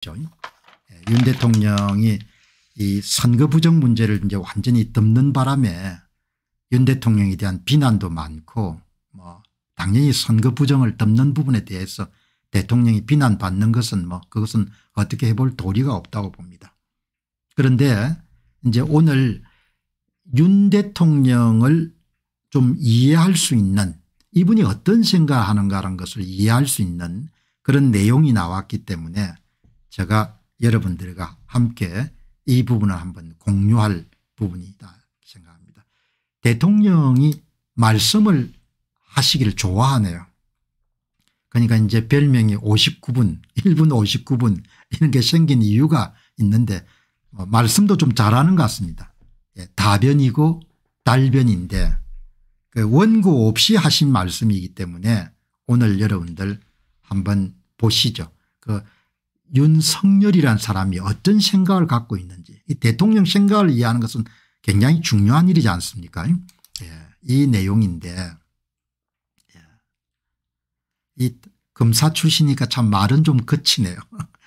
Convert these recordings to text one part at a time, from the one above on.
있죠. 예, 윤 대통령이 이 선거 부정 문제를 이제 완전히 덮는 바람에 윤 대통령에 대한 비난도 많고 뭐 당연히 선거 부정을 덮는 부분에 대해서 대통령이 비난받는 것은 뭐 그것은 어떻게 해볼 도리가 없다고 봅니다. 그런데 이제 오늘 윤 대통령을 좀 이해할 수 있는 이분이 어떤 생각하는가라는 것을 이해할 수 있는 그런 내용이 나왔기 때문에 제가 여러분들과 함께 이 부분을 한번 공유할 부분이다 생각합니다. 대통령이 말씀을 하시기를 좋아하네요. 그러니까 이제 별명이 59분 1분 59분 이런 게 생긴 이유가 있는데 뭐 말씀도 좀 잘하는 것 같습니다. 예, 다변이고 달변인데 그 원고 없이 하신 말씀이기 때문에 오늘 여러분들 한번 보시죠. 그 윤석열이란 사람이 어떤 생각을 갖고 있는지 대통령 생각을 이해하는 것은 굉장히 중요한 일이지 않습니까 예. 이 내용인데 예. 이 검사 출신이니까 참 말은 좀 거치네요.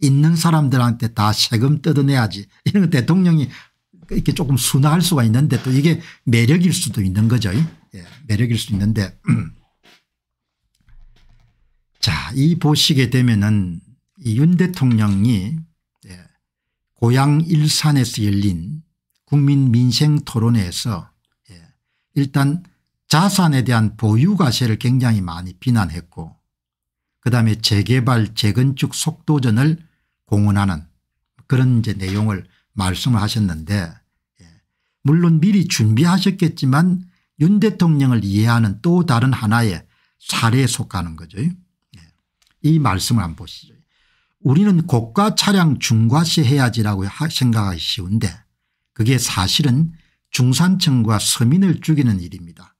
있는 사람들한테 다 세금 뜯어내야지 이런 대통령이 이렇게 조금 순화할 수가 있는데 또 이게 매력일 수도 있는 거죠. 예. 매력일 수 있는데 자이 보시게 되면은 이윤 대통령이 예, 고향 일산에서 열린 국민 민생 토론회에서 예, 일단 자산에 대한 보유과세를 굉장히 많이 비난했고 그다음에 재개발 재건축 속도전을 공언하는 그런 이제 내용을 말씀을 하셨는데 예, 물론 미리 준비하셨겠지만 윤 대통령을 이해하는 또 다른 하나의 사례에 속하는 거죠. 이 말씀을 한번 보시죠. 우리는 고가 차량 중과세해야지라고 생각하기 쉬운데 그게 사실은 중산층과 서민을 죽이는 일입니다.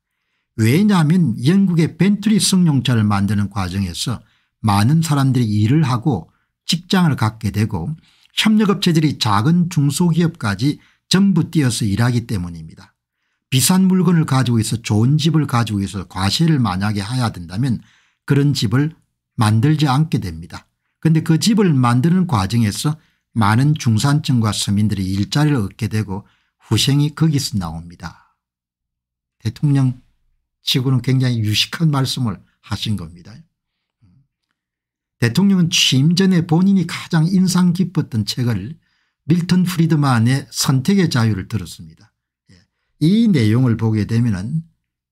왜냐하면 영국의 벤트리 승용차를 만드는 과정에서 많은 사람들이 일을 하고 직장을 갖게 되고 협력업체들이 작은 중소기업까지 전부 뛰어서 일하기 때문입니다. 비싼 물건을 가지고 있어 좋은 집을 가지고 있어 과세를 만약에 해야 된다면 그런 집을 만들지 않게 됩니다. 그런데 그 집을 만드는 과정에서 많은 중산층과 서민들이 일자리를 얻게 되고 후생이 거기서 나옵니다. 대통령 치고는 굉장히 유식한 말씀을 하신 겁니다. 대통령은 취임 전에 본인이 가장 인상 깊었던 책을 밀턴 프리드만의 선택의 자유를 들었습니다. 예. 이 내용을 보게 되면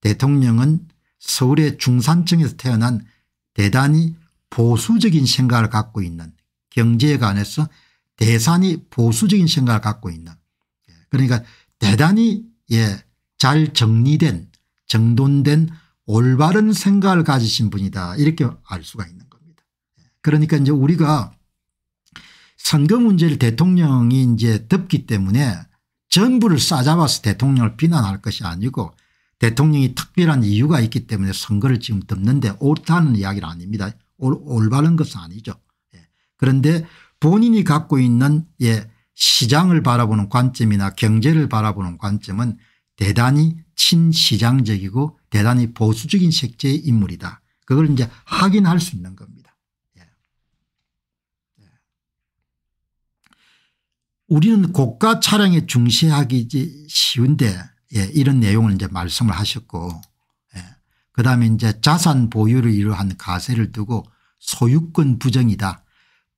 대통령은 서울의 중산층에서 태어난 대단히 보수적인 생각을 갖고 있는 경제에 관해서 대산이 보수적인 생각을 갖고 있는 예, 그러니까 대단히 예, 잘 정리된 정돈된 올바른 생각을 가지신 분이다 이렇게 알 수가 있는 겁니다. 예, 그러니까 이제 우리가 선거 문제를 대통령이 이제 덮기 때문에 전부를 싸잡아서 대통령을 비난할 것이 아니고 대통령이 특별한 이유가 있기 때문에 선거를 지금 덮는데 옳다는 이야기는 아닙니다. 올, 바른 것은 아니죠. 예. 그런데 본인이 갖고 있는 예, 시장을 바라보는 관점이나 경제를 바라보는 관점은 대단히 친시장적이고 대단히 보수적인 색채의 인물이다. 그걸 이제 확인할 수 있는 겁니다. 예. 예. 우리는 고가 차량에 중시하기 쉬운데 예, 이런 내용을 이제 말씀을 하셨고 그다음에 이제 자산 보유를 이러한 과세를 두고 소유권 부정이다.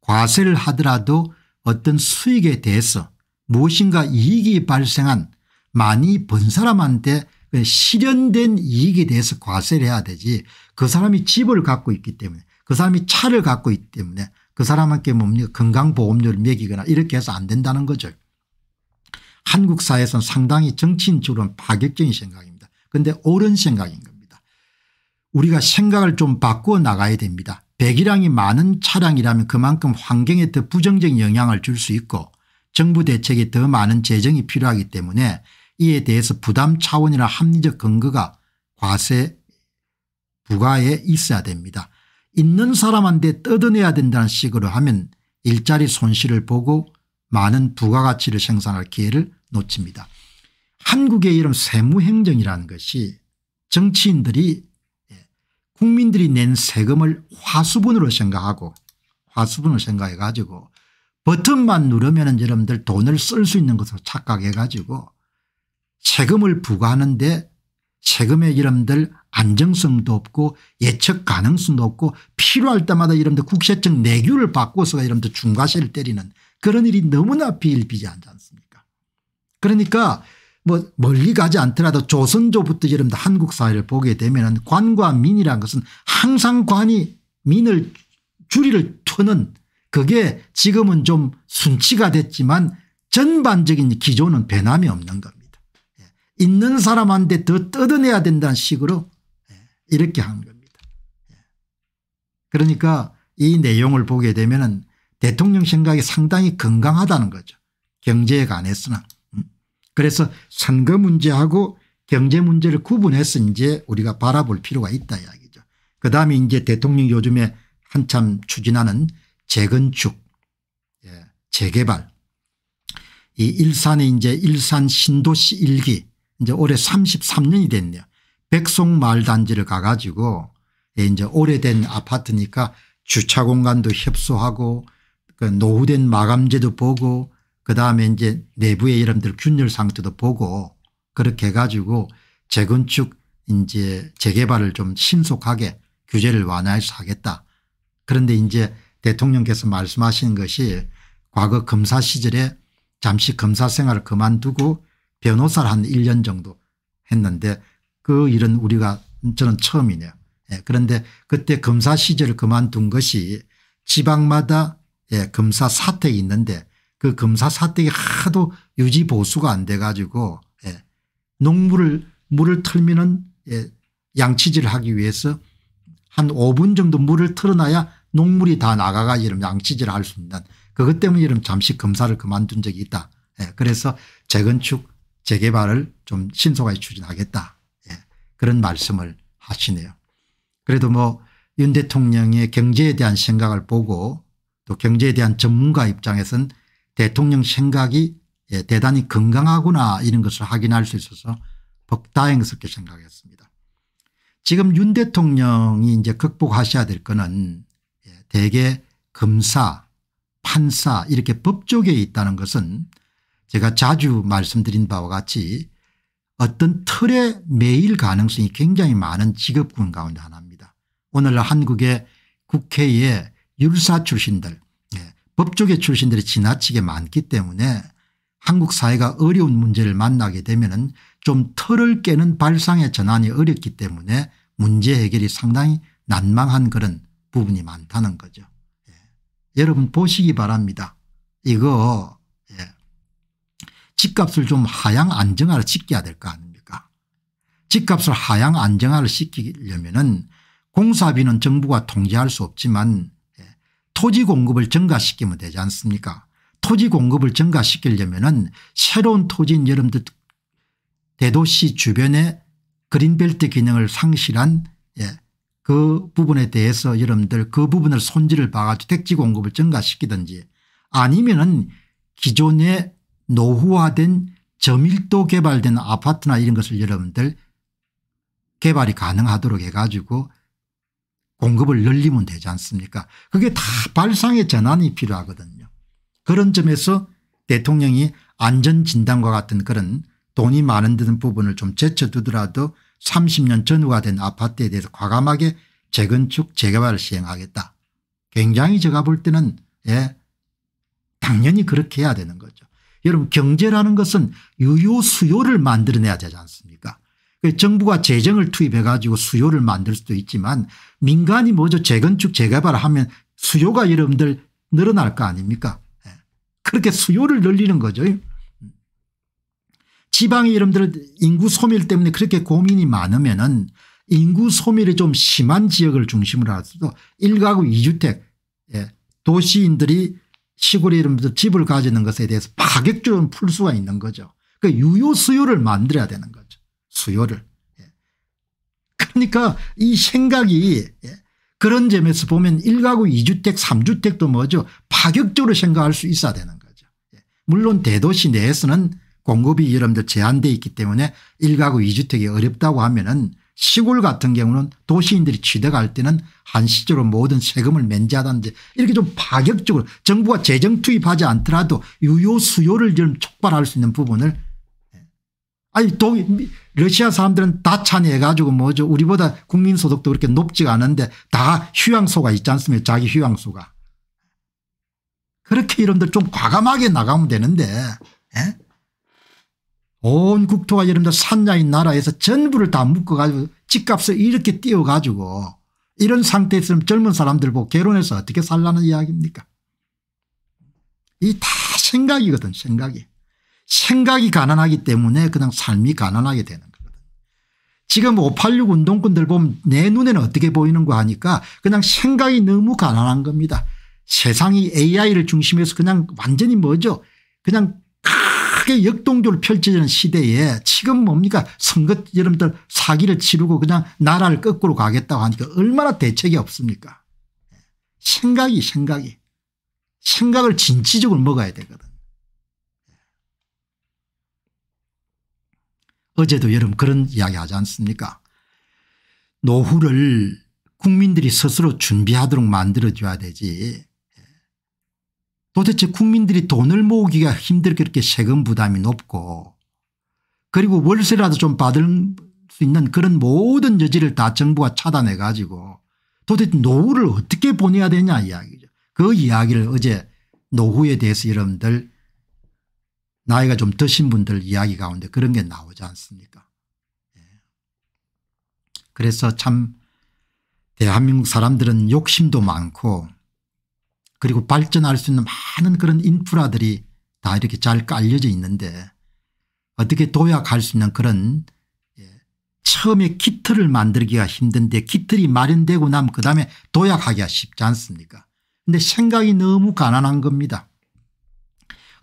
과세를 하더라도 어떤 수익에 대해서 무엇인가 이익이 발생한 많이 번 사람한테 그 실현된 이익에 대해서 과세를 해야 되지 그 사람이 집을 갖고 있기 때문에 그 사람이 차를 갖고 있기 때문에 그 사람한테 뭡니까 건강보험료를 매기거나 이렇게 해서 안 된다는 거죠. 한국 사회에서는 상당히 정치인으로는 파격적인 생각입니다. 그런데 옳은 생각인 겁니다. 우리가 생각을 좀 바꾸어 나가야 됩니다. 배기량이 많은 차량이라면 그만큼 환경에 더 부정적인 영향을 줄 수 있고 정부 대책에 더 많은 재정이 필요하기 때문에 이에 대해서 부담 차원이나 합리적 근거가 과세 부가에 있어야 됩니다. 있는 사람한테 뜯어내야 된다는 식으로 하면 일자리 손실을 보고 많은 부가가치를 생산할 기회를 놓칩니다. 한국의 이런 세무행정이라는 것이 정치인들이 국민들이 낸 세금을 화수분으로 생각하고 화수분을 생각해 가지고 버튼만 누르면 여러분들 돈을 쓸 수 있는 것으로 착각해 가지고 세금을 부과하는데 세금의 여러분들 안정성도 없고 예측 가능성도 없고 필요할 때마다 여러분들 국세청 내규를 바꿔서 여러분들 중과세를 때리는 그런 일이 너무나 비일비재하지 않습니까 그러니까 뭐 멀리 가지 않더라도 조선조부터 여러분 한국 사회를 보게 되면 관과 민이라는 것은 항상 관이 민을 줄이를 트는 그게 지금은 좀 순치가 됐지만 전반적인 기조는 변함이 없는 겁니다. 예. 있는 사람한테 더 뜯어내야 된다는 식으로 예, 이렇게 한 겁니다. 예. 그러니까 이 내용을 보게 되면 대통령 생각이 상당히 건강하다는 거죠. 경제에 관해서는. 그래서 선거 문제하고 경제 문제를 구분해서 이제 우리가 바라볼 필요가 있다 이야기죠. 그다음에 이제 대통령 요즘에 한참 추진하는 재건축 예, 재개발 이 일산에 이제 일산 신도시 일기 이제 올해 33년이 됐네요. 백송마을 단지를 가가지고 예, 이제 오래된 아파트니까 주차 공간도 협소하고 그 노후된 마감재도 보고 그다음에 이제 내부의 이름들 균열 상태도 보고 그렇게 해가지고 재건축 이제 재개발을 좀 신속하게 규제를 완화해서 하겠다. 그런데 이제 대통령께서 말씀하시는 것이 과거 검사 시절에 잠시 검사 생활을 그만두고 변호사를 한 1년 정도 했는데 그 일은 우리가 저는 처음이네요. 예, 그런데 그때 검사 시절을 그만둔 것이 지방마다 예, 검사 사택이 있는데 그 검사 사택이 하도 유지 보수가 안 돼 가지고 예. 농물을 물을 틀면은 예. 양치질을 하기 위해서 한 5분 정도 물을 틀어놔야 농물이 다 나가가 이런 양치질을 할 수 있는 그것 때문에 이런 잠시 검사를 그만둔 적이 있다. 예. 그래서 재건축 재개발을 좀 신속하게 추진하겠다. 예. 그런 말씀을 하시네요. 그래도 뭐 윤 대통령의 경제에 대한 생각을 보고 또 경제에 대한 전문가 입장에선 대통령 생각이 예, 대단히 건강하구나 이런 것을 확인할 수 있어서 복다행스럽게 생각했습니다. 지금 윤 대통령이 이제 극복하셔야 될 거는 예, 대개 검사 판사 이렇게 법조계에 있다는 것은 제가 자주 말씀드린 바와 같이 어떤 틀에 매일 가능성이 굉장히 많은 직업군 가운데 하나입니다. 오늘 한국의 국회에 율사 출신들 법조계 출신들이 지나치게 많기 때문에 한국 사회가 어려운 문제를 만나게 되면 은좀 털을 깨는 발상의 전환이 어렵기 때문에 문제 해결이 상당히 난망한 그런 부분이 많다는 거죠. 예. 여러분 보시기 바랍니다. 이거 예. 집값을 좀 하향 안정화를 시켜야 될 거 아닙니까 집값을 하향 안정화를 시키려면 공사비는 정부가 통제할 수 없지만 토지 공급을 증가시키면 되지 않습니까 토지 공급을 증가시키려면 은 새로운 토지인 여러분들 대도시 주변에 그린벨트 기능을 상실한 예, 그 부분에 대해서 여러분들 그 부분을 손질을 봐가지고 택지 공급을 증가시키든지 아니면 은 기존의 노후화된 저밀도 개발된 아파트나 이런 것을 여러분들 개발이 가능하도록 해가지고 공급을 늘리면 되지 않습니까 그게 다 발상의 전환이 필요하거든요. 그런 점에서 대통령이 안전진단과 같은 그런 돈이 많은 듯한 부분을 좀 제쳐두더라도 30년 전후가 된 아파트에 대해서 과감하게 재건축 재개발을 시행하겠다. 굉장히 제가 볼 때는 예 당연히 그렇게 해야 되는 거죠. 여러분 경제라는 것은 유효수요를 만들어내야 되지 않습니까 그 정부가 재정을 투입해 가지고 수요를 만들 수도 있지만 민간이 먼저 재건축 재개발하면 을 수요가 여러분들 늘어날 거 아닙니까 예. 그렇게 수요를 늘리는 거죠. 음. 지방이 여러분들 인구 소멸 때문에 그렇게 고민이 많으면 은 인구 소멸이 좀 심한 지역을 중심으로 할수도 1가구 2주택 예. 도시인들이 시골에 이름부터 집을 가지는 것에 대해서 파격적으로 풀 수가 있는 거죠. 그 그러니까 유효 수요를 만들어야 되는 거예 수요를. 예. 그러니까 이 생각이 예, 그런 점에서 보면 1가구 2주택 3주택도 뭐죠 파격적으로 생각할 수 있어야 되는 거죠. 예. 물론 대도시 내에서는 공급이 여러분들 제한되어 있기 때문에 1가구 2주택이 어렵다고 하면 은 시골 같은 경우는 도시인들이 취득할 때는 한시적으로 모든 세금을 면제하다든지 이렇게 좀 파격적으로 정부가 재정 투입하지 않더라도 유효 수요를 좀 촉발할 수 있는 부분을 아니 동 러시아 사람들은 다찬해 가지고 뭐죠 우리보다 국민소득도 그렇게 높지가 않은데 다 휴양소가 있지 않습니까 자기 휴양소가. 그렇게 여러분들좀 과감하게 나가면 되는데 에? 예? 온 국토가 여러분들 산야인 나라에서 전부를 다 묶어가지고 집값을 이렇게 띄워가지고 이런 상태에 있으면 젊은 사람들 보고 결혼해서 어떻게 살라는 이야기입니까 이 다 생각이거든 생각이. 생각이 가난하기 때문에 그냥 삶이 가난하게 되는 거거든. 지금 586 운동권들 보면 내 눈에는 어떻게 보이는 거 하니까 그냥 생각이 너무 가난한 겁니다. 세상이 AI를 중심해서 그냥 완전히 뭐죠? 그냥 크게 역동적으로 펼쳐지는 시대에 지금 뭡니까? 선거 여러분들 사기를 치르고 그냥 나라를 거꾸로 가겠다고 하니까 얼마나 대책이 없습니까? 생각이 생각이 생각을 진취적으로 먹어야 되거든. 어제도 여러분 그런 이야기 하지 않습니까 노후를 국민들이 스스로 준비하도록 만들어줘야 되지 도대체 국민들이 돈을 모으기가 힘들게 이렇게 세금 부담이 높고 그리고 월세라도 좀 받을 수 있는 그런 모든 여지를 다 정부가 차단해 가지고 도대체 노후를 어떻게 보내야 되냐 이야기죠. 그 이야기를 어제 노후에 대해서 여러분들 나이가 좀 드신 분들 이야기 가운데 그런 게 나오지 않습니까 예. 그래서 참 대한민국 사람들은 욕심도 많고 그리고 발전할 수 있는 많은 그런 인프라들이 다 이렇게 잘 깔려져 있는데 어떻게 도약할 수 있는 그런 예, 처음에 키트를 만들기가 힘든데 키틀이 마련되고 나면 그다음에 도약하기가 쉽지 않습니까 근데 생각이 너무 가난한 겁니다.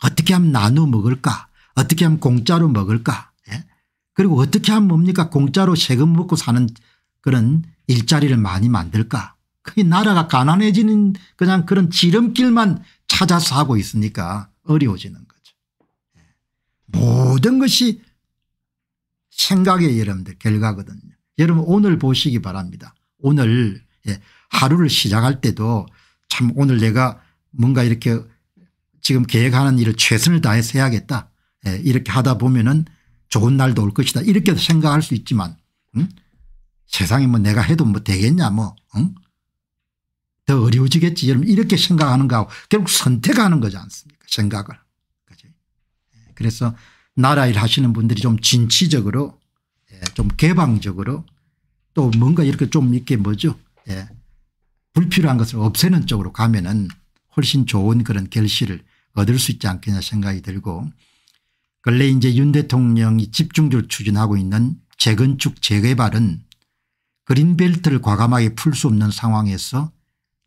어떻게 하면 나누어 먹을까 어떻게 하면 공짜로 먹을까 예? 그리고 어떻게 하면 뭡니까 공짜로 세금 먹고 사는 그런 일자리를 많이 만들까 그게 나라가 가난해지는 그냥 그런 지름길만 찾아서 하고 있으니까 어려워지는 거죠. 예. 모든 것이 생각의 여러분들 결과거든요. 여러분 오늘 보시기 바랍니다. 오늘 예, 하루를 시작할 때도 참 오늘 내가 뭔가 이렇게 지금 계획하는 일을 최선을 다해서 해야겠다. 예, 이렇게 하다 보면은 좋은 날도 올 것이다. 이렇게 생각할 수 있지만 응? 세상에 뭐 내가 해도 뭐 되겠냐 뭐 응? 더 어려워지겠지 여러분 이렇게 생각하는 거하고 결국 선택하는 거지 않습니까 생각을. 그치? 예, 그래서 나라 일 하시는 분들이 좀 진취적으로 예, 좀 개방적으로 또 뭔가 이렇게 좀 이렇게 뭐죠 예, 불필요한 것을 없애는 쪽으로 가면은 훨씬 좋은 그런 결실을 얻을 수 있지 않겠냐 생각이 들고 근래 이제 윤 대통령이 집중적으로 추진하고 있는 재건축 재개발은 그린벨트를 과감하게 풀 수 없는 상황에서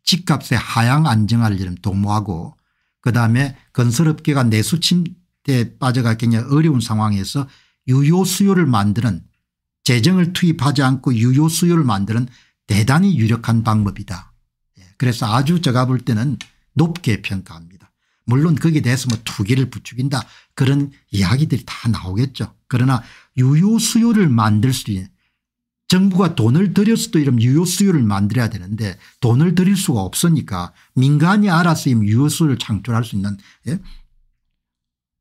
집값의 하향 안정화를 도모하고 그다음에 건설업계가 내수 침대에 빠져가 굉장히 어려운 상황에서 유효 수요를 만드는 재정을 투입하지 않고 유효 수요를 만드는 대단히 유력한 방법이다. 예, 그래서 아주 제가 볼 때는 높게 평가합니다. 물론 거기에 대해서 뭐 투기를 부추긴다 그런 이야기들이 다 나오겠죠. 그러나 유효수요를 만들 수 있는 정부가 돈을 들여서도 이런 유효수요를 만들어야 되는데 돈을 들일 수가 없으니까 민간이 알아서 유효수요를 창출할 수 있는 예?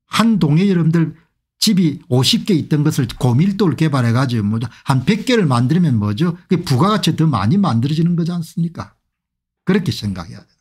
한 동에 여러분들 집이 50개 있던 것을 고밀도를 개발해 가지고 뭐한 100개를 만들면 뭐죠 그 부가가치 더 많이 만들어지는 거지 않습니까 그렇게 생각해야 돼요.